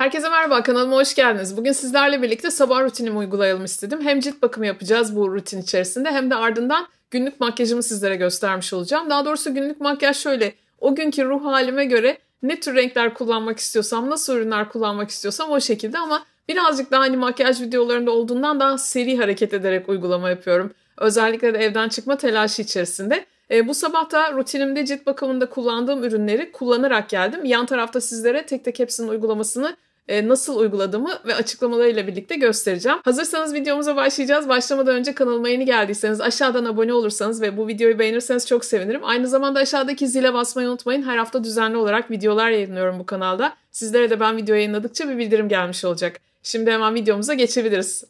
Herkese merhaba, kanalıma hoş geldiniz. Bugün sizlerle birlikte sabah rutinimi uygulayalım istedim. Hem cilt bakımı yapacağız bu rutin içerisinde hem de ardından günlük makyajımı sizlere göstermiş olacağım. Daha doğrusu günlük makyaj şöyle, o günkü ruh halime göre ne tür renkler kullanmak istiyorsam, nasıl ürünler kullanmak istiyorsam o şekilde ama birazcık daha hani makyaj videolarında olduğundan daha seri hareket ederek uygulama yapıyorum. Özellikle de evden çıkma telaşı içerisinde. E, bu sabah da rutinimde cilt bakımında kullandığım ürünleri kullanarak geldim. Yan tarafta sizlere tek tek hepsinin uygulamasını e, nasıl uyguladığımı ve açıklamalarıyla birlikte göstereceğim. Hazırsanız videomuza başlayacağız. Başlamadan önce kanalıma yeni geldiyseniz aşağıdan abone olursanız ve bu videoyu beğenirseniz çok sevinirim. Aynı zamanda aşağıdaki zile basmayı unutmayın. Her hafta düzenli olarak videolar yayınlıyorum bu kanalda. Sizlere de ben video yayınladıkça bir bildirim gelmiş olacak. Şimdi hemen videomuza geçebiliriz.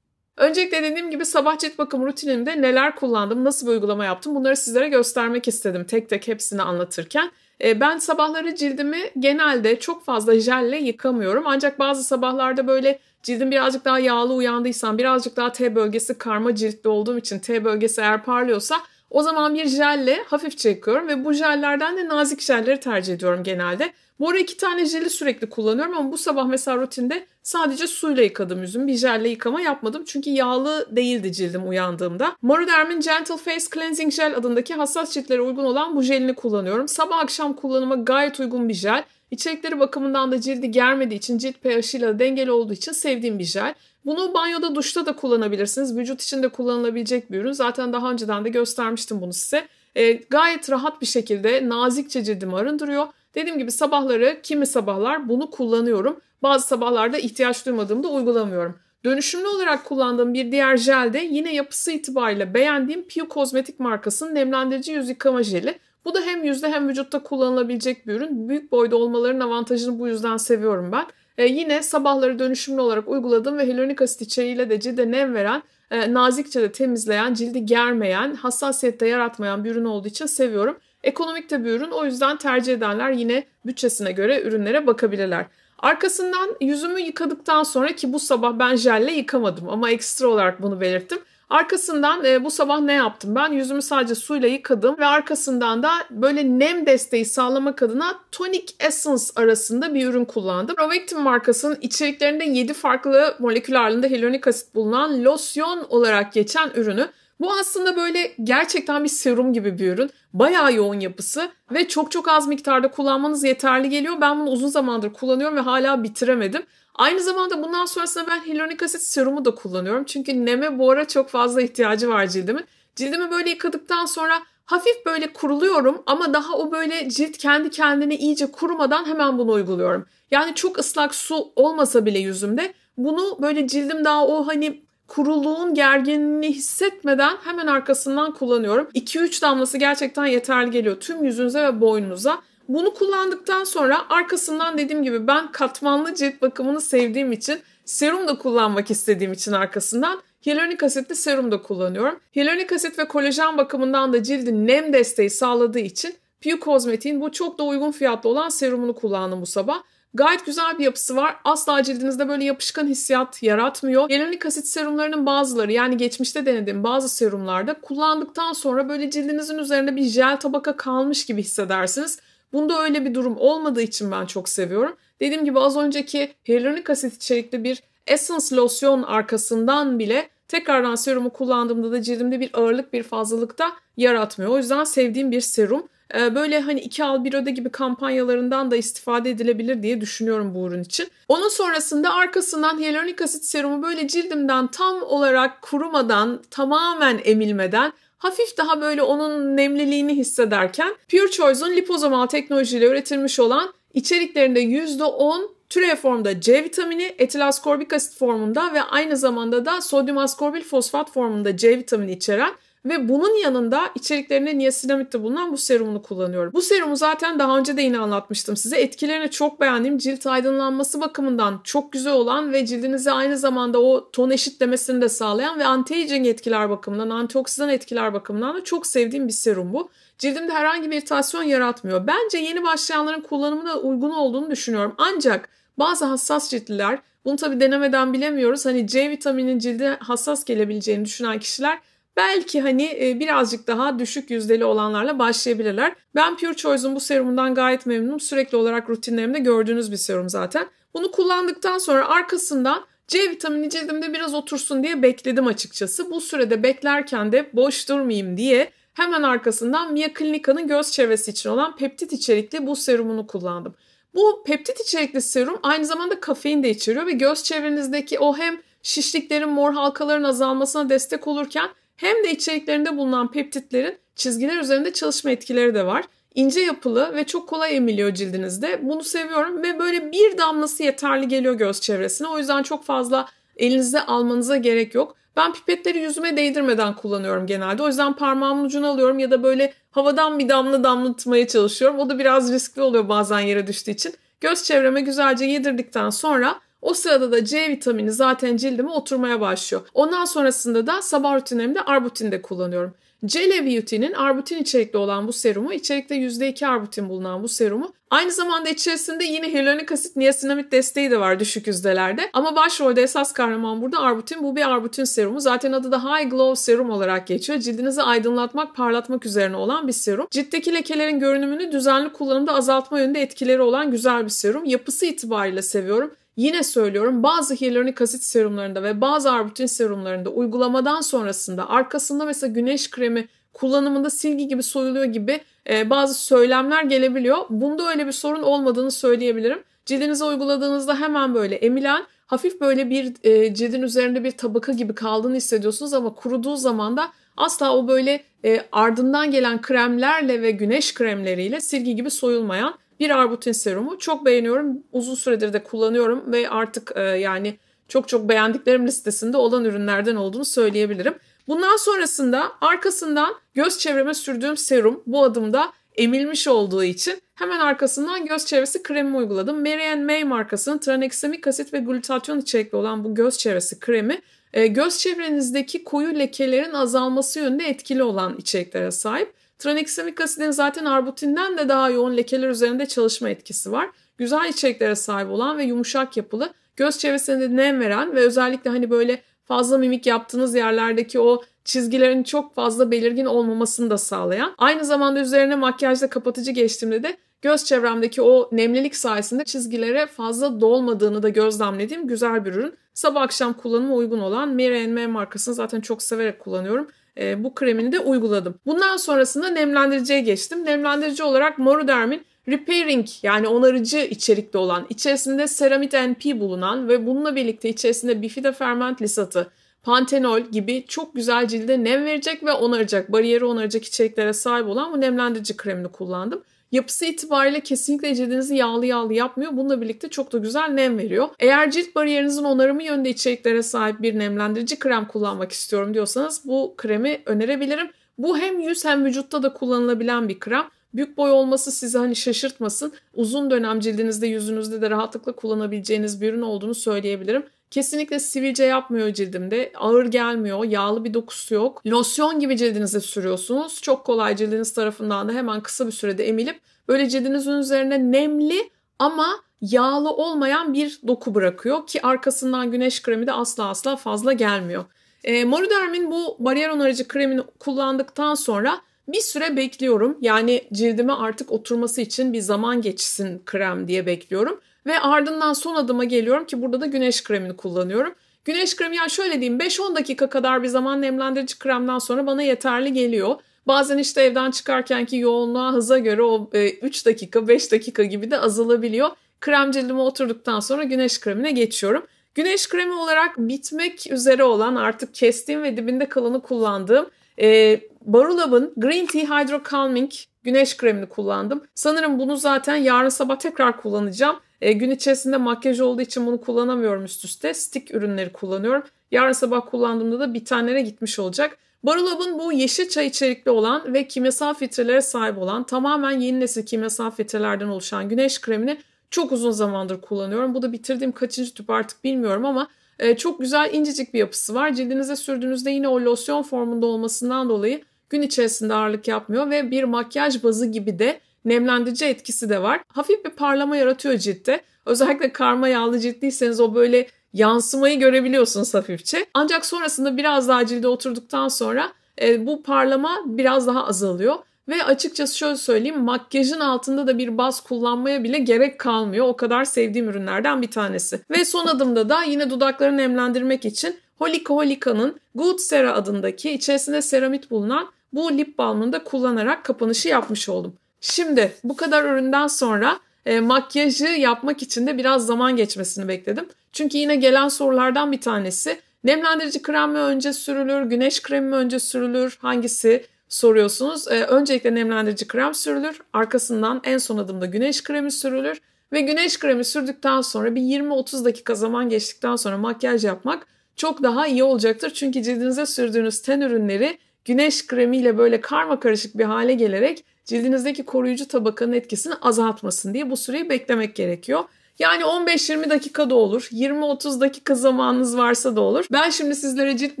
Öncelikle dediğim gibi sabah cilt bakım rutinimde neler kullandım, nasıl bir uygulama yaptım bunları sizlere göstermek istedim tek tek hepsini anlatırken. Ee, ben sabahları cildimi genelde çok fazla jelle yıkamıyorum. Ancak bazı sabahlarda böyle cildim birazcık daha yağlı uyandıysam, birazcık daha T bölgesi karma ciltli olduğum için T bölgesi eğer parlıyorsa o zaman bir jelle hafifçe yıkıyorum ve bu jellerden de nazik jelleri tercih ediyorum genelde. Bu ara iki tane jeli sürekli kullanıyorum ama bu sabah mesela rutinde sadece suyla yıkadım yüzümü. Bir jelle yıkama yapmadım çünkü yağlı değildi cildim uyandığımda. Moroderm'in Gentle Face Cleansing Gel adındaki hassas ciltlere uygun olan bu jelini kullanıyorum. Sabah akşam kullanıma gayet uygun bir jel. İçerikleri bakımından da cildi germediği için cilt pH dengeli olduğu için sevdiğim bir jel. Bunu banyoda duşta da kullanabilirsiniz. Vücut için de kullanılabilecek bir ürün. Zaten daha önceden de göstermiştim bunu size. E, gayet rahat bir şekilde nazikçe cildimi arındırıyor. Dediğim gibi sabahları kimi sabahlar bunu kullanıyorum. Bazı sabahlarda ihtiyaç duymadığımda uygulamıyorum. Dönüşümlü olarak kullandığım bir diğer jel de yine yapısı itibariyle beğendiğim Pio Kozmetik markasının nemlendirici yüz yıkama jeli. Bu da hem yüzde hem vücutta kullanılabilecek bir ürün. Büyük boyda olmaların avantajını bu yüzden seviyorum ben. Ee, yine sabahları dönüşümlü olarak uyguladığım ve hyaluronik asit içeriğiyle de cilde nem veren, e, nazikçe de temizleyen, cildi germeyen, hassasiyette yaratmayan bir ürün olduğu için seviyorum. Ekonomik tabi ürün o yüzden tercih edenler yine bütçesine göre ürünlere bakabilirler. Arkasından yüzümü yıkadıktan sonra ki bu sabah ben jelle yıkamadım ama ekstra olarak bunu belirttim. Arkasından e, bu sabah ne yaptım? Ben yüzümü sadece suyla yıkadım ve arkasından da böyle nem desteği sağlamak adına Tonic Essence arasında bir ürün kullandım. Provectin markasının içeriklerinde 7 farklı molekül ağırlığında hyaluronik asit bulunan losyon olarak geçen ürünü bu aslında böyle gerçekten bir serum gibi bir ürün. Bayağı yoğun yapısı ve çok çok az miktarda kullanmanız yeterli geliyor. Ben bunu uzun zamandır kullanıyorum ve hala bitiremedim. Aynı zamanda bundan sonrasında ben hyaluronik asit serumu da kullanıyorum. Çünkü neme bu ara çok fazla ihtiyacı var cildimin. Cildimi böyle yıkadıktan sonra hafif böyle kuruluyorum ama daha o böyle cilt kendi kendine iyice kurumadan hemen bunu uyguluyorum. Yani çok ıslak su olmasa bile yüzümde bunu böyle cildim daha o hani kuruluğun gerginliğini hissetmeden hemen arkasından kullanıyorum. 2-3 damlası gerçekten yeterli geliyor tüm yüzünüze ve boynunuza. Bunu kullandıktan sonra arkasından dediğim gibi ben katmanlı cilt bakımını sevdiğim için serum da kullanmak istediğim için arkasından hyaluronik asitli serum da kullanıyorum. Hyaluronik asit ve kolajen bakımından da cildin nem desteği sağladığı için Pew Kozmetik'in bu çok da uygun fiyatlı olan serumunu kullandım bu sabah. Gayet güzel bir yapısı var. Asla cildinizde böyle yapışkan hissiyat yaratmıyor. Yelenik asit serumlarının bazıları yani geçmişte denediğim bazı serumlarda kullandıktan sonra böyle cildinizin üzerinde bir jel tabaka kalmış gibi hissedersiniz. Bunda öyle bir durum olmadığı için ben çok seviyorum. Dediğim gibi az önceki hyaluronik asit içerikli bir Essence losyon arkasından bile Tekrardan serumu kullandığımda da cildimde bir ağırlık bir fazlalıkta yaratmıyor. O yüzden sevdiğim bir serum. Ee, böyle hani iki al bir öde gibi kampanyalarından da istifade edilebilir diye düşünüyorum bu ürün için. Onun sonrasında arkasından hyaluronik asit serumu böyle cildimden tam olarak kurumadan, tamamen emilmeden hafif daha böyle onun nemliliğini hissederken Pure Choice'un liposomal teknolojiyle üretilmiş olan içeriklerinde %10 Türev formda C vitamini, etil askorbik asit formunda ve aynı zamanda da sodyum askorbil fosfat formunda C vitamini içeren ve bunun yanında içeriklerine niasinamitte bulunan bu serumunu kullanıyorum. Bu serumu zaten daha önce de yine anlatmıştım size. Etkilerini çok beğendiğim cilt aydınlanması bakımından çok güzel olan ve cildinize aynı zamanda o ton eşitlemesini de sağlayan ve anti-aging etkiler bakımından, antioksidan etkiler bakımından da çok sevdiğim bir serum bu. Cildimde herhangi bir iritasyon yaratmıyor. Bence yeni başlayanların kullanımına uygun olduğunu düşünüyorum. Ancak bazı hassas ciltliler, bunu tabi denemeden bilemiyoruz. Hani C vitamini cilde hassas gelebileceğini düşünen kişiler belki hani e, birazcık daha düşük yüzdeli olanlarla başlayabilirler. Ben Pure Choice'un bu serumundan gayet memnunum. Sürekli olarak rutinlerimde gördüğünüz bir serum zaten. Bunu kullandıktan sonra arkasından C vitamini cildimde biraz otursun diye bekledim açıkçası. Bu sürede beklerken de boş durmayayım diye hemen arkasından Mia Clinica'nın göz çevresi için olan peptit içerikli bu serumunu kullandım. Bu peptit içerikli serum aynı zamanda kafein de içeriyor ve göz çevrenizdeki o hem şişliklerin, mor halkaların azalmasına destek olurken hem de içeriklerinde bulunan peptitlerin çizgiler üzerinde çalışma etkileri de var. İnce yapılı ve çok kolay emiliyor cildinizde. Bunu seviyorum ve böyle bir damlası yeterli geliyor göz çevresine. O yüzden çok fazla elinize almanıza gerek yok. Ben pipetleri yüzüme değdirmeden kullanıyorum genelde. O yüzden parmağımın ucunu alıyorum ya da böyle havadan bir damla damlatmaya çalışıyorum. O da biraz riskli oluyor bazen yere düştüğü için. Göz çevreme güzelce yedirdikten sonra o sırada da C vitamini zaten cildime oturmaya başlıyor. Ondan sonrasında da sabah rutinlerimde arbutin de kullanıyorum. Celebutin'in arbutin içerikli olan bu serumu, içerikte %2 arbutin bulunan bu serumu Aynı zamanda içerisinde yine hyaluronik asit niasinamid desteği de var düşük yüzdelerde. Ama başrolde esas kahraman burada arbutin. Bu bir arbutin serumu. Zaten adı da High Glow Serum olarak geçiyor. Cildinizi aydınlatmak, parlatmak üzerine olan bir serum. Ciltteki lekelerin görünümünü düzenli kullanımda azaltma yönünde etkileri olan güzel bir serum. Yapısı itibariyle seviyorum. Yine söylüyorum bazı hyaluronik asit serumlarında ve bazı arbutin serumlarında uygulamadan sonrasında arkasında mesela güneş kremi kullanımında silgi gibi soyuluyor gibi e, bazı söylemler gelebiliyor. Bunda öyle bir sorun olmadığını söyleyebilirim. Cildinize uyguladığınızda hemen böyle emilen hafif böyle bir e, cildin üzerinde bir tabaka gibi kaldığını hissediyorsunuz ama kuruduğu zaman da asla o böyle e, ardından gelen kremlerle ve güneş kremleriyle silgi gibi soyulmayan bir Arbutin serumu. Çok beğeniyorum. Uzun süredir de kullanıyorum ve artık e, yani çok çok beğendiklerim listesinde olan ürünlerden olduğunu söyleyebilirim. Bundan sonrasında arkasından göz çevreme sürdüğüm serum bu adımda emilmiş olduğu için hemen arkasından göz çevresi kremi uyguladım. Mary May markasının tranexamik asit ve glutatyon içerikli olan bu göz çevresi kremi e, göz çevrenizdeki koyu lekelerin azalması yönünde etkili olan içeriklere sahip. Tranexamik asidin zaten arbutinden de daha yoğun lekeler üzerinde çalışma etkisi var. Güzel içeriklere sahip olan ve yumuşak yapılı, göz çevresinde nem veren ve özellikle hani böyle fazla mimik yaptığınız yerlerdeki o çizgilerin çok fazla belirgin olmamasını da sağlayan. Aynı zamanda üzerine makyajla kapatıcı geçtiğimde de göz çevremdeki o nemlilik sayesinde çizgilere fazla dolmadığını da gözlemlediğim güzel bir ürün. Sabah akşam kullanıma uygun olan Mary M markasını zaten çok severek kullanıyorum e, bu kremini de uyguladım. Bundan sonrasında nemlendiriciye geçtim. Nemlendirici olarak Moroderm'in Repairing yani onarıcı içerikli olan, içerisinde ceramid NP bulunan ve bununla birlikte içerisinde bifida bifidoferment lisatı, pantenol gibi çok güzel cilde nem verecek ve onaracak, bariyeri onaracak içeriklere sahip olan bu nemlendirici kremini kullandım. Yapısı itibariyle kesinlikle cildinizi yağlı yağlı yapmıyor. Bununla birlikte çok da güzel nem veriyor. Eğer cilt bariyerinizin onarımı yönünde içeriklere sahip bir nemlendirici krem kullanmak istiyorum diyorsanız bu kremi önerebilirim. Bu hem yüz hem vücutta da kullanılabilen bir krem. Büyük boy olması sizi hani şaşırtmasın. Uzun dönem cildinizde yüzünüzde de rahatlıkla kullanabileceğiniz bir ürün olduğunu söyleyebilirim. Kesinlikle sivilce yapmıyor cildimde. Ağır gelmiyor. Yağlı bir dokusu yok. Losyon gibi cildinize sürüyorsunuz. Çok kolay cildiniz tarafından da hemen kısa bir sürede emilip böyle cildinizin üzerine nemli ama yağlı olmayan bir doku bırakıyor ki arkasından güneş kremi de asla asla fazla gelmiyor. E, ee, Moriderm'in bu bariyer onarıcı kremini kullandıktan sonra bir süre bekliyorum. Yani cildime artık oturması için bir zaman geçsin krem diye bekliyorum. Ve ardından son adıma geliyorum ki burada da güneş kremini kullanıyorum. Güneş kremi yani şöyle diyeyim 5-10 dakika kadar bir zaman nemlendirici kremden sonra bana yeterli geliyor. Bazen işte evden çıkarkenki yoğunluğa hıza göre o 3 e, dakika 5 dakika gibi de azalabiliyor. Krem cildime oturduktan sonra güneş kremine geçiyorum. Güneş kremi olarak bitmek üzere olan artık kestiğim ve dibinde kalanı kullandığım e, Barulab'ın Green Tea Hydro Calming güneş kremini kullandım. Sanırım bunu zaten yarın sabah tekrar kullanacağım. E, gün içerisinde makyaj olduğu için bunu kullanamıyorum üst üste. Stick ürünleri kullanıyorum. Yarın sabah kullandığımda da bir tanere gitmiş olacak. Barolab'ın bu yeşil çay içerikli olan ve kimyasal filtrelere sahip olan tamamen yeni nesil kimyasal filtrelerden oluşan güneş kremini çok uzun zamandır kullanıyorum. Bu da bitirdiğim kaçıncı tüp artık bilmiyorum ama e, çok güzel incecik bir yapısı var. Cildinize sürdüğünüzde yine o losyon formunda olmasından dolayı gün içerisinde ağırlık yapmıyor ve bir makyaj bazı gibi de nemlendirici etkisi de var. Hafif bir parlama yaratıyor ciltte. Özellikle karma yağlı ciltliyseniz o böyle yansımayı görebiliyorsunuz hafifçe. Ancak sonrasında biraz daha cilde oturduktan sonra e, bu parlama biraz daha azalıyor. Ve açıkçası şöyle söyleyeyim makyajın altında da bir baz kullanmaya bile gerek kalmıyor. O kadar sevdiğim ürünlerden bir tanesi. Ve son adımda da yine dudakları nemlendirmek için Holika Holika'nın Good Sera adındaki içerisinde seramit bulunan bu lip balmını da kullanarak kapanışı yapmış oldum. Şimdi bu kadar üründen sonra e, makyajı yapmak için de biraz zaman geçmesini bekledim. Çünkü yine gelen sorulardan bir tanesi nemlendirici krem mi önce sürülür, güneş kremi mi önce sürülür, hangisi soruyorsunuz. E, öncelikle nemlendirici krem sürülür, arkasından en son adımda güneş kremi sürülür ve güneş kremi sürdükten sonra bir 20-30 dakika zaman geçtikten sonra makyaj yapmak çok daha iyi olacaktır. Çünkü cildinize sürdüğünüz ten ürünleri güneş kremiyle böyle karma karışık bir hale gelerek cildinizdeki koruyucu tabakanın etkisini azaltmasın diye bu süreyi beklemek gerekiyor. Yani 15-20 dakika da olur. 20-30 dakika zamanınız varsa da olur. Ben şimdi sizlere cilt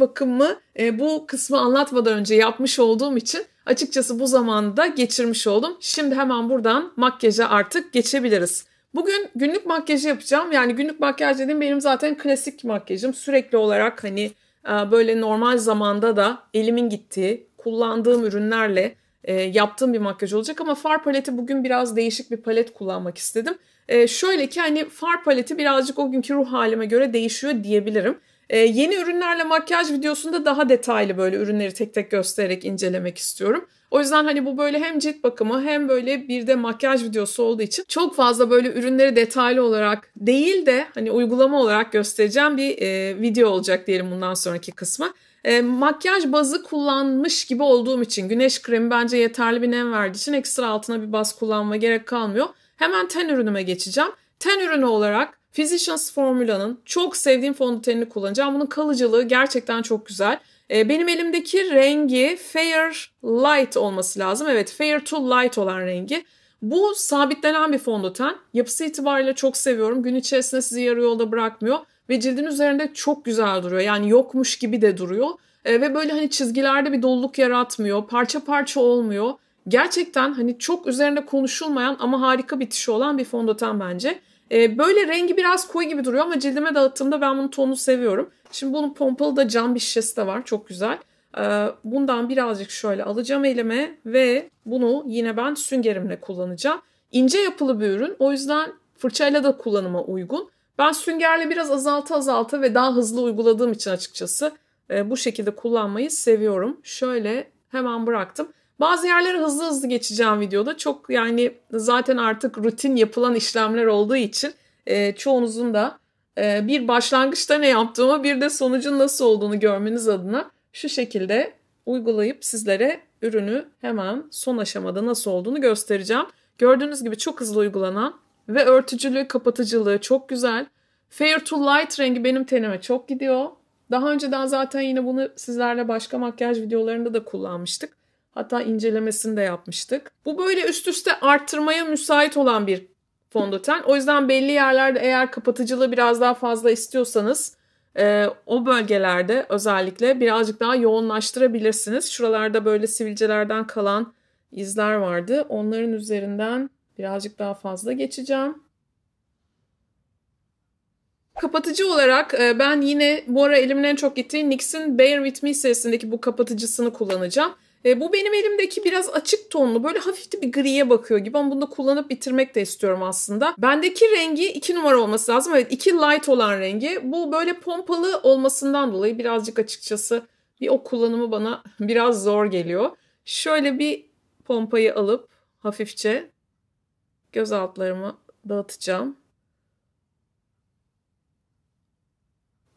bakımımı e, bu kısmı anlatmadan önce yapmış olduğum için açıkçası bu zamanı da geçirmiş oldum. Şimdi hemen buradan makyaja artık geçebiliriz. Bugün günlük makyajı yapacağım. Yani günlük makyaj dediğim benim zaten klasik makyajım. Sürekli olarak hani e, böyle normal zamanda da elimin gittiği, kullandığım ürünlerle e, yaptığım bir makyaj olacak ama far paleti bugün biraz değişik bir palet kullanmak istedim. E, şöyle ki hani far paleti birazcık o günkü ruh halime göre değişiyor diyebilirim. E, yeni ürünlerle makyaj videosunda daha detaylı böyle ürünleri tek tek göstererek incelemek istiyorum. O yüzden hani bu böyle hem cilt bakımı hem böyle bir de makyaj videosu olduğu için çok fazla böyle ürünleri detaylı olarak değil de hani uygulama olarak göstereceğim bir e, video olacak diyelim bundan sonraki kısmı. E, makyaj bazı kullanmış gibi olduğum için güneş kremi bence yeterli bir nem verdiği için ekstra altına bir baz kullanma gerek kalmıyor. Hemen ten ürünüme geçeceğim. Ten ürünü olarak Physicians Formula'nın çok sevdiğim fondöteni kullanacağım. Bunun kalıcılığı gerçekten çok güzel. E, benim elimdeki rengi Fair Light olması lazım. Evet Fair to Light olan rengi. Bu sabitlenen bir fondöten. Yapısı itibariyle çok seviyorum. Gün içerisinde sizi yarı yolda bırakmıyor ve cildin üzerinde çok güzel duruyor. Yani yokmuş gibi de duruyor. E, ve böyle hani çizgilerde bir doluluk yaratmıyor. Parça parça olmuyor. Gerçekten hani çok üzerinde konuşulmayan ama harika bitişi olan bir fondöten bence. E, böyle rengi biraz koyu gibi duruyor ama cildime dağıttığımda ben bunun tonunu seviyorum. Şimdi bunun pompalı da cam bir şişesi de var. Çok güzel. E, bundan birazcık şöyle alacağım elime ve bunu yine ben süngerimle kullanacağım. İnce yapılı bir ürün. O yüzden fırçayla da kullanıma uygun. Ben süngerle biraz azalta azalta ve daha hızlı uyguladığım için açıkçası e, bu şekilde kullanmayı seviyorum. Şöyle hemen bıraktım. Bazı yerlere hızlı hızlı geçeceğim videoda. Çok yani zaten artık rutin yapılan işlemler olduğu için e, çoğunuzun da e, bir başlangıçta ne yaptığımı bir de sonucun nasıl olduğunu görmeniz adına şu şekilde uygulayıp sizlere ürünü hemen son aşamada nasıl olduğunu göstereceğim. Gördüğünüz gibi çok hızlı uygulanan ve örtücülüğü, kapatıcılığı çok güzel. Fair to Light rengi benim tenime çok gidiyor. Daha önceden zaten yine bunu sizlerle başka makyaj videolarında da kullanmıştık. Hatta incelemesini de yapmıştık. Bu böyle üst üste arttırmaya müsait olan bir fondöten. O yüzden belli yerlerde eğer kapatıcılığı biraz daha fazla istiyorsanız e, o bölgelerde özellikle birazcık daha yoğunlaştırabilirsiniz. Şuralarda böyle sivilcelerden kalan izler vardı. Onların üzerinden Birazcık daha fazla geçeceğim. Kapatıcı olarak e, ben yine bu ara elimden en çok gittiği NYX'in Bear With Me serisindeki bu kapatıcısını kullanacağım. E, bu benim elimdeki biraz açık tonlu böyle hafif bir griye bakıyor gibi ama bunu da kullanıp bitirmek de istiyorum aslında. Bendeki rengi 2 numara olması lazım. Evet 2 light olan rengi. Bu böyle pompalı olmasından dolayı birazcık açıkçası bir o kullanımı bana biraz zor geliyor. Şöyle bir pompayı alıp hafifçe göz altlarımı dağıtacağım.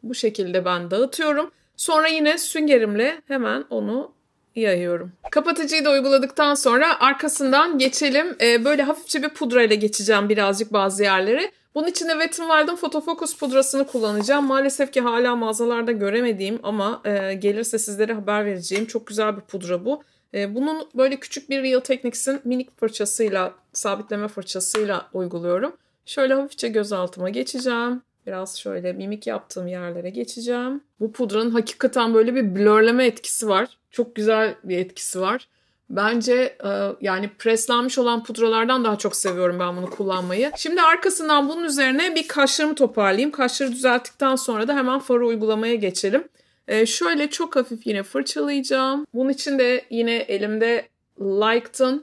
Bu şekilde ben dağıtıyorum. Sonra yine süngerimle hemen onu yayıyorum. Kapatıcıyı da uyguladıktan sonra arkasından geçelim. Ee, böyle hafifçe bir pudra ile geçeceğim birazcık bazı yerleri. Bunun için de Wet n Wild'ın Photofocus pudrasını kullanacağım. Maalesef ki hala mağazalarda göremediğim ama e, gelirse sizlere haber vereceğim. Çok güzel bir pudra bu. E, bunun böyle küçük bir Real Techniques'in minik fırçasıyla sabitleme fırçasıyla uyguluyorum. Şöyle hafifçe göz altıma geçeceğim. Biraz şöyle mimik yaptığım yerlere geçeceğim. Bu pudranın hakikaten böyle bir blörleme etkisi var. Çok güzel bir etkisi var. Bence e, yani preslenmiş olan pudralardan daha çok seviyorum ben bunu kullanmayı. Şimdi arkasından bunun üzerine bir kaşlarımı toparlayayım. Kaşları düzelttikten sonra da hemen farı uygulamaya geçelim. E, şöyle çok hafif yine fırçalayacağım. Bunun için de yine elimde Lighten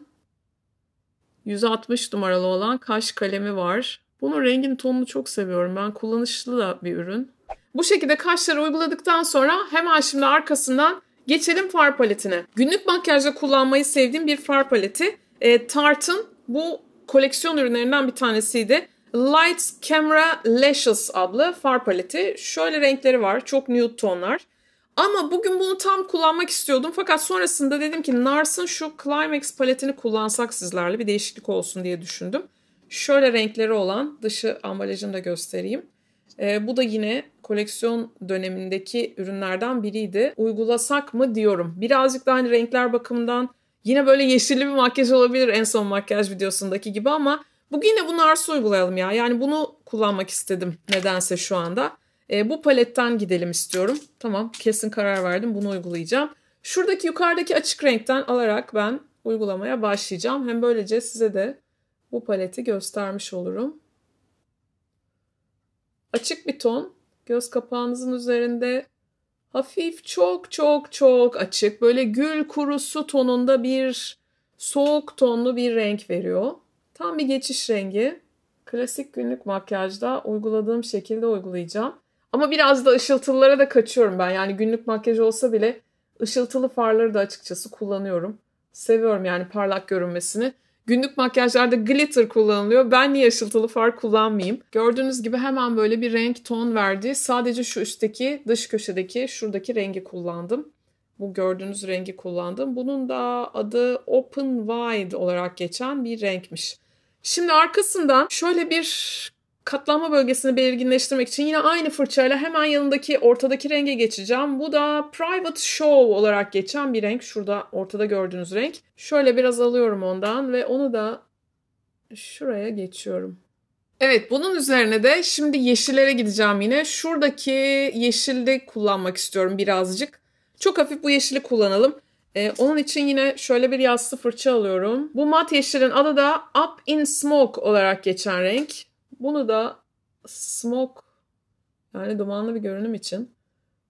160 numaralı olan kaş kalemi var. Bunun rengini tonunu çok seviyorum. Ben kullanışlı da bir ürün. Bu şekilde kaşları uyguladıktan sonra hemen şimdi arkasından geçelim far paletine. Günlük makyajda kullanmayı sevdiğim bir far paleti. E, Tarte'ın bu koleksiyon ürünlerinden bir tanesiydi. Light Camera Lashes adlı far paleti. Şöyle renkleri var. Çok nude tonlar. Ama bugün bunu tam kullanmak istiyordum. Fakat sonrasında dedim ki Nars'ın şu Climax paletini kullansak sizlerle bir değişiklik olsun diye düşündüm. Şöyle renkleri olan dışı ambalajını da göstereyim. E, bu da yine koleksiyon dönemindeki ürünlerden biriydi. Uygulasak mı diyorum. Birazcık daha hani renkler bakımından yine böyle yeşilli bir makyaj olabilir en son makyaj videosundaki gibi ama bugün de bunu arsa uygulayalım ya. Yani bunu kullanmak istedim nedense şu anda. E, bu paletten gidelim istiyorum. Tamam kesin karar verdim bunu uygulayacağım. Şuradaki yukarıdaki açık renkten alarak ben uygulamaya başlayacağım. Hem böylece size de bu paleti göstermiş olurum. Açık bir ton göz kapağınızın üzerinde hafif çok çok çok açık böyle gül kurusu tonunda bir soğuk tonlu bir renk veriyor. Tam bir geçiş rengi. Klasik günlük makyajda uyguladığım şekilde uygulayacağım. Ama biraz da ışıltılılara da kaçıyorum ben. Yani günlük makyaj olsa bile ışıltılı farları da açıkçası kullanıyorum. Seviyorum yani parlak görünmesini. Günlük makyajlarda glitter kullanılıyor. Ben niye ışıltılı far kullanmayayım? Gördüğünüz gibi hemen böyle bir renk ton verdi. Sadece şu üstteki dış köşedeki şuradaki rengi kullandım. Bu gördüğünüz rengi kullandım. Bunun da adı Open Wide olarak geçen bir renkmiş. Şimdi arkasından şöyle bir Katlanma bölgesini belirginleştirmek için yine aynı fırçayla hemen yanındaki ortadaki renge geçeceğim. Bu da Private Show olarak geçen bir renk. Şurada ortada gördüğünüz renk. Şöyle biraz alıyorum ondan ve onu da şuraya geçiyorum. Evet bunun üzerine de şimdi yeşillere gideceğim yine. Şuradaki yeşilde kullanmak istiyorum birazcık. Çok hafif bu yeşili kullanalım. Ee, onun için yine şöyle bir yassı fırça alıyorum. Bu mat yeşilin adı da Up in Smoke olarak geçen renk. Bunu da smoke yani dumanlı bir görünüm için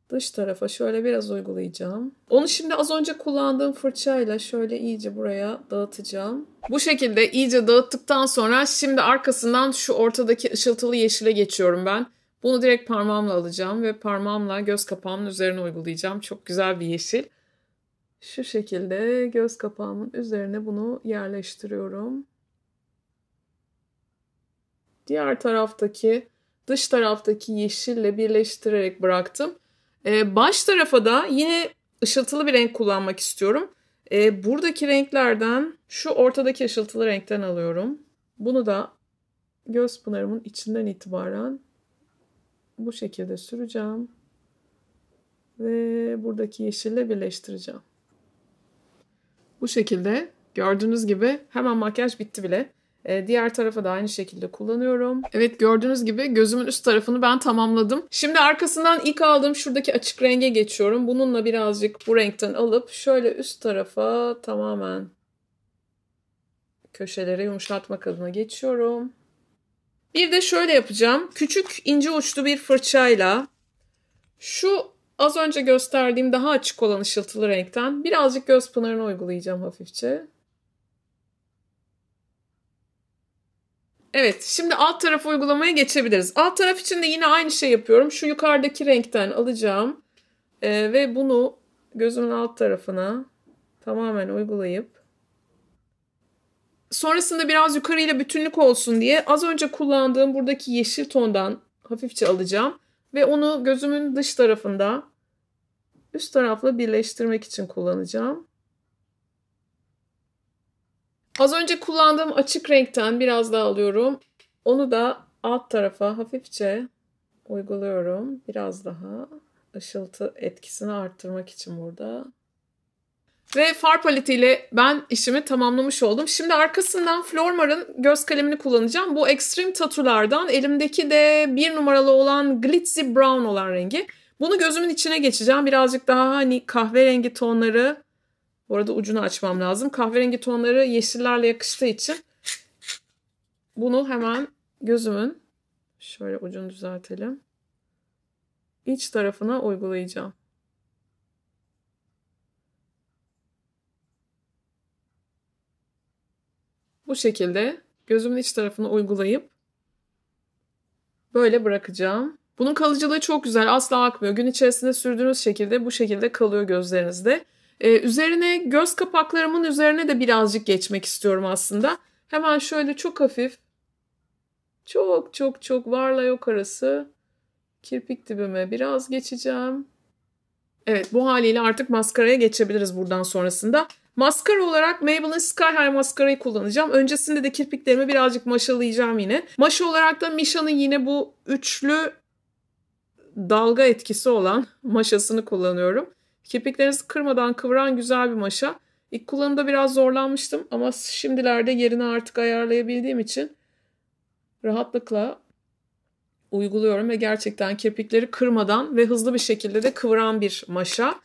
dış tarafa şöyle biraz uygulayacağım. Onu şimdi az önce kullandığım fırçayla şöyle iyice buraya dağıtacağım. Bu şekilde iyice dağıttıktan sonra şimdi arkasından şu ortadaki ışıltılı yeşile geçiyorum ben. Bunu direkt parmağımla alacağım ve parmağımla göz kapağımın üzerine uygulayacağım. Çok güzel bir yeşil. Şu şekilde göz kapağımın üzerine bunu yerleştiriyorum diğer taraftaki dış taraftaki yeşille birleştirerek bıraktım. Ee, baş tarafa da yine ışıltılı bir renk kullanmak istiyorum. Ee, buradaki renklerden şu ortadaki ışıltılı renkten alıyorum. Bunu da göz pınarımın içinden itibaren bu şekilde süreceğim. Ve buradaki yeşille birleştireceğim. Bu şekilde gördüğünüz gibi hemen makyaj bitti bile. Ee, diğer tarafa da aynı şekilde kullanıyorum. Evet gördüğünüz gibi gözümün üst tarafını ben tamamladım. Şimdi arkasından ilk aldığım şuradaki açık renge geçiyorum. Bununla birazcık bu renkten alıp şöyle üst tarafa tamamen köşelere yumuşatmak adına geçiyorum. Bir de şöyle yapacağım. Küçük ince uçlu bir fırçayla şu az önce gösterdiğim daha açık olan ışıltılı renkten birazcık göz pınarını uygulayacağım hafifçe. Evet şimdi alt taraf uygulamaya geçebiliriz. Alt taraf için de yine aynı şey yapıyorum. Şu yukarıdaki renkten alacağım ee, ve bunu gözümün alt tarafına tamamen uygulayıp sonrasında biraz yukarıyla bütünlük olsun diye az önce kullandığım buradaki yeşil tondan hafifçe alacağım ve onu gözümün dış tarafında üst tarafla birleştirmek için kullanacağım. Az önce kullandığım açık renkten biraz daha alıyorum. Onu da alt tarafa hafifçe uyguluyorum. Biraz daha ışıltı etkisini arttırmak için burada. Ve far paletiyle ben işimi tamamlamış oldum. Şimdi arkasından Flormar'ın göz kalemini kullanacağım. Bu Extreme Tattoo'lardan elimdeki de bir numaralı olan Glitzy Brown olan rengi. Bunu gözümün içine geçeceğim. Birazcık daha hani kahverengi tonları bu arada ucunu açmam lazım. Kahverengi tonları yeşillerle yakıştığı için bunu hemen gözümün şöyle ucunu düzeltelim. İç tarafına uygulayacağım. Bu şekilde gözümün iç tarafına uygulayıp böyle bırakacağım. Bunun kalıcılığı çok güzel. Asla akmıyor. Gün içerisinde sürdüğünüz şekilde bu şekilde kalıyor gözlerinizde. Ee, üzerine göz kapaklarımın üzerine de birazcık geçmek istiyorum aslında. Hemen şöyle çok hafif çok çok çok varla yok arası kirpik dibime biraz geçeceğim. Evet bu haliyle artık maskaraya geçebiliriz buradan sonrasında. Maskara olarak Maybelline Sky High maskarayı kullanacağım. Öncesinde de kirpiklerimi birazcık maşalayacağım yine. Maşa olarak da Misha'nın yine bu üçlü dalga etkisi olan maşasını kullanıyorum. Kirpiklerinizi kırmadan kıvıran güzel bir maşa. İlk kullanımda biraz zorlanmıştım ama şimdilerde yerini artık ayarlayabildiğim için rahatlıkla uyguluyorum ve gerçekten kirpikleri kırmadan ve hızlı bir şekilde de kıvıran bir maşa.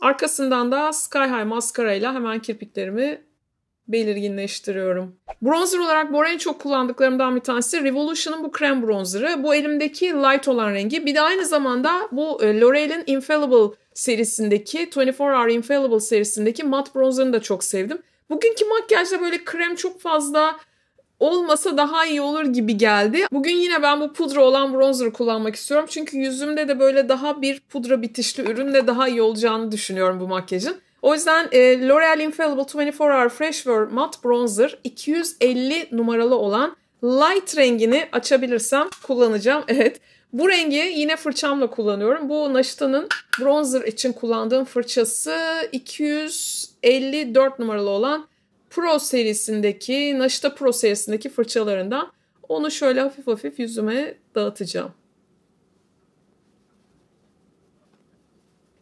Arkasından da Sky High maskara ile hemen kirpiklerimi belirginleştiriyorum. Bronzer olarak bu en çok kullandıklarımdan bir tanesi Revolution'ın bu krem bronzerı. Bu elimdeki light olan rengi. Bir de aynı zamanda bu e, L'Oreal'in Infallible serisindeki 24 Hour Infallible serisindeki Matte bronzerını da çok sevdim. Bugünkü makyajda böyle krem çok fazla olmasa daha iyi olur gibi geldi. Bugün yine ben bu pudra olan bronzer kullanmak istiyorum. Çünkü yüzümde de böyle daha bir pudra bitişli ürünle daha iyi olacağını düşünüyorum bu makyajın. O yüzden e, L'Oreal Infallible 24 Hour Fresh Wear Matte Bronzer 250 numaralı olan light rengini açabilirsem kullanacağım. Evet bu rengi yine fırçamla kullanıyorum. Bu Naşita'nın bronzer için kullandığım fırçası 254 numaralı olan Pro serisindeki, Naşita Pro serisindeki fırçalarından. Onu şöyle hafif hafif yüzüme dağıtacağım.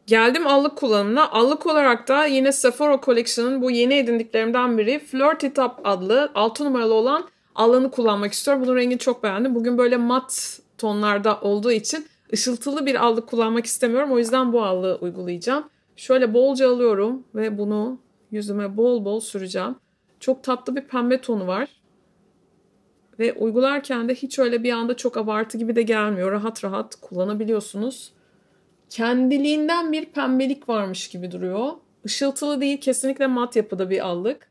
Geldim allık kullanımına. Allık olarak da yine Sephora Collection'ın bu yeni edindiklerimden biri Flirt It Up adlı 6 numaralı olan allığını kullanmak istiyorum. Bunun rengini çok beğendim. Bugün böyle mat tonlarda olduğu için ışıltılı bir allık kullanmak istemiyorum. O yüzden bu allığı uygulayacağım. Şöyle bolca alıyorum ve bunu yüzüme bol bol süreceğim. Çok tatlı bir pembe tonu var. Ve uygularken de hiç öyle bir anda çok abartı gibi de gelmiyor. Rahat rahat kullanabiliyorsunuz. Kendiliğinden bir pembelik varmış gibi duruyor. Işıltılı değil, kesinlikle mat yapıda bir allık.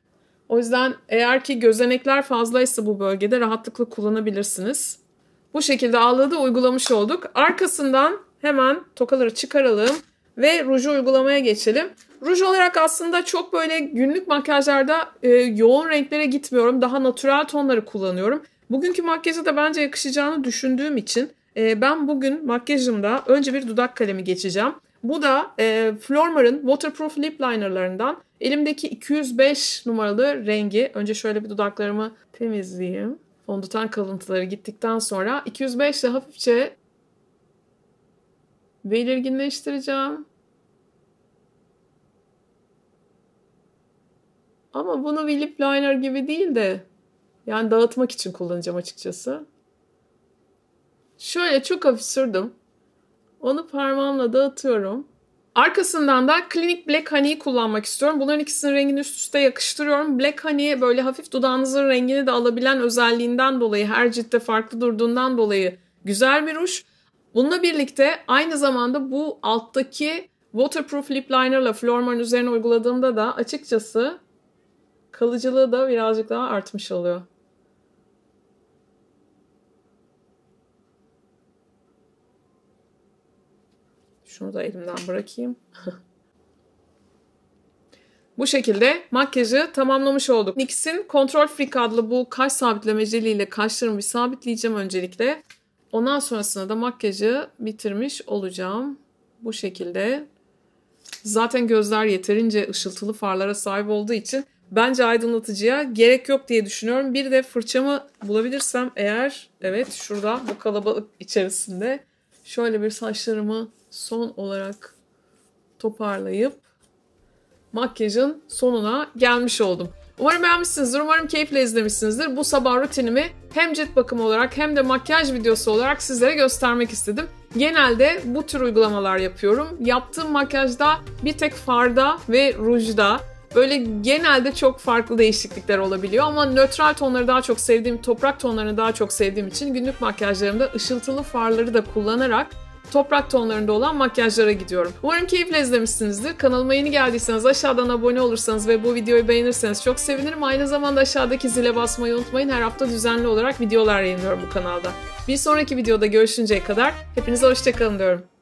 O yüzden eğer ki gözenekler fazlaysa bu bölgede rahatlıkla kullanabilirsiniz. Bu şekilde ağlığı da uygulamış olduk. Arkasından hemen tokaları çıkaralım ve ruju uygulamaya geçelim. Ruj olarak aslında çok böyle günlük makyajlarda e, yoğun renklere gitmiyorum. Daha natürel tonları kullanıyorum. Bugünkü makyaja da bence yakışacağını düşündüğüm için e, ben bugün makyajımda önce bir dudak kalemi geçeceğim. Bu da e, Flormar'ın waterproof lip linerlarından elimdeki 205 numaralı rengi. Önce şöyle bir dudaklarımı temizleyeyim. Fondöten kalıntıları gittikten sonra 205 ile hafifçe belirginleştireceğim. Ama bunu bir lip liner gibi değil de yani dağıtmak için kullanacağım açıkçası. Şöyle çok hafif sürdüm. Onu parmağımla dağıtıyorum. Arkasından da Clinic Black Honey kullanmak istiyorum. Bunların ikisinin rengini üst üste yakıştırıyorum. Black Honey böyle hafif dudağınızın rengini de alabilen özelliğinden dolayı, her ciltte farklı durduğundan dolayı güzel bir ruj. Bununla birlikte aynı zamanda bu alttaki waterproof lip liner'la Flormar'ın üzerine uyguladığımda da açıkçası kalıcılığı da birazcık daha artmış oluyor. Şunu da elimden bırakayım. Bu şekilde makyajı tamamlamış olduk. NYX'in Control Freak adlı bu kaş sabitleme jeliyle kaşlarımı bir sabitleyeceğim öncelikle. Ondan sonrasında da makyajı bitirmiş olacağım. Bu şekilde. Zaten gözler yeterince ışıltılı farlara sahip olduğu için bence aydınlatıcıya gerek yok diye düşünüyorum. Bir de fırçamı bulabilirsem eğer evet şurada bu kalabalık içerisinde şöyle bir saçlarımı son olarak toparlayıp makyajın sonuna gelmiş oldum. Umarım beğenmişsinizdir, umarım keyifle izlemişsinizdir. Bu sabah rutinimi hem cilt bakımı olarak hem de makyaj videosu olarak sizlere göstermek istedim. Genelde bu tür uygulamalar yapıyorum. Yaptığım makyajda bir tek farda ve rujda böyle genelde çok farklı değişiklikler olabiliyor ama nötral tonları daha çok sevdiğim, toprak tonlarını daha çok sevdiğim için günlük makyajlarımda ışıltılı farları da kullanarak toprak tonlarında olan makyajlara gidiyorum. Umarım keyifle izlemişsinizdir. Kanalıma yeni geldiyseniz aşağıdan abone olursanız ve bu videoyu beğenirseniz çok sevinirim. Aynı zamanda aşağıdaki zile basmayı unutmayın. Her hafta düzenli olarak videolar yayınlıyorum bu kanalda. Bir sonraki videoda görüşünceye kadar hepinize hoşçakalın diyorum.